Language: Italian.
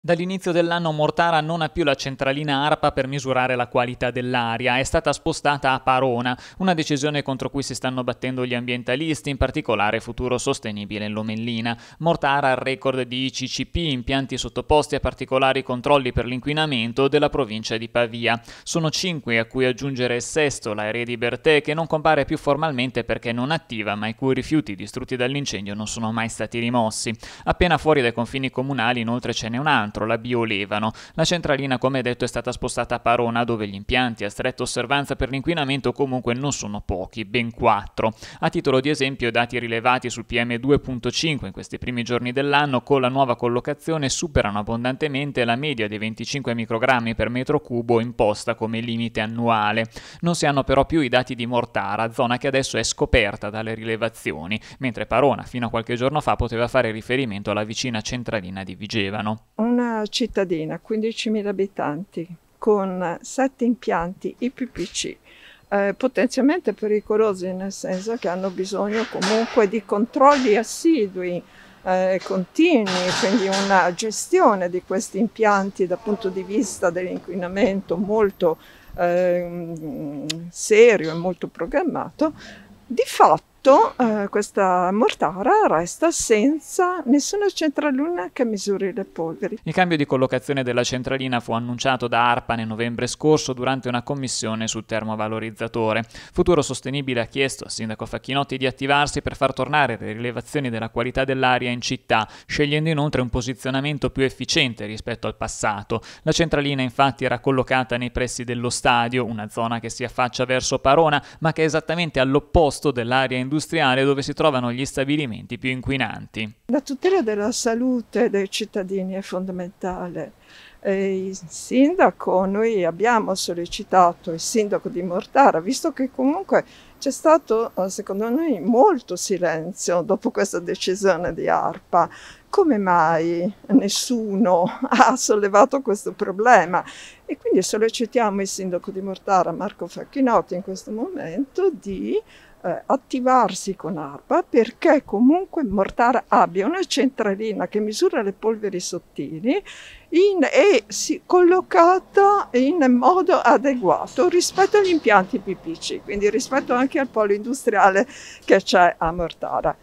Dall'inizio dell'anno Mortara non ha più la centralina ARPA per misurare la qualità dell'aria, è stata spostata a Parona, una decisione contro cui si stanno battendo gli ambientalisti, in particolare Futuro Sostenibile in Lomellina. Mortara ha il record di ICCP, impianti sottoposti a particolari controlli per l'inquinamento, della provincia di Pavia. Sono cinque a cui aggiungere il sesto, l'aereo di Bertè, che non compare più formalmente perché non attiva, ma i cui rifiuti distrutti dall'incendio non sono mai stati rimossi. Appena fuori dai confini comunali inoltre ce n'è un altro dentro la biolevano. La centralina, come detto, è stata spostata a Parona, dove gli impianti a stretta osservanza per l'inquinamento comunque non sono pochi, ben quattro. A titolo di esempio, i dati rilevati sul PM2.5 in questi primi giorni dell'anno con la nuova collocazione superano abbondantemente la media dei 25 microgrammi per metro cubo imposta come limite annuale. Non si hanno però più i dati di Mortara, zona che adesso è scoperta dalle rilevazioni, mentre Parona fino a qualche giorno fa poteva fare riferimento alla vicina centralina di Vigevano. Una una cittadina, 15.000 abitanti, con sette impianti IPPC, eh, potenzialmente pericolosi nel senso che hanno bisogno comunque di controlli assidui, eh, continui, quindi una gestione di questi impianti dal punto di vista dell'inquinamento molto eh, serio e molto programmato, di fatto tutto eh, questa mortara resta senza nessuna centralina che misuri le polveri. Il cambio di collocazione della centralina fu annunciato da ARPA nel novembre scorso durante una commissione sul termovalorizzatore. Futuro Sostenibile ha chiesto al sindaco Facchinotti di attivarsi per far tornare le rilevazioni della qualità dell'aria in città, scegliendo inoltre un posizionamento più efficiente rispetto al passato. La centralina infatti era collocata nei pressi dello stadio, una zona che si affaccia verso Parona, ma che è esattamente all'opposto dell'area in industriale dove si trovano gli stabilimenti più inquinanti. La tutela della salute dei cittadini è fondamentale. E il sindaco, noi abbiamo sollecitato il sindaco di Mortara, visto che comunque c'è stato, eh, secondo noi, molto silenzio dopo questa decisione di ARPA. Come mai nessuno ha sollevato questo problema? E quindi sollecitiamo il sindaco di Mortara, Marco Facchinotti, in questo momento di eh, attivarsi con ARPA perché comunque Mortara abbia una centralina che misura le polveri sottili in, e si, collocata in modo adeguato rispetto agli impianti PPC, quindi rispetto anche al polo industriale che c'è a Mortara.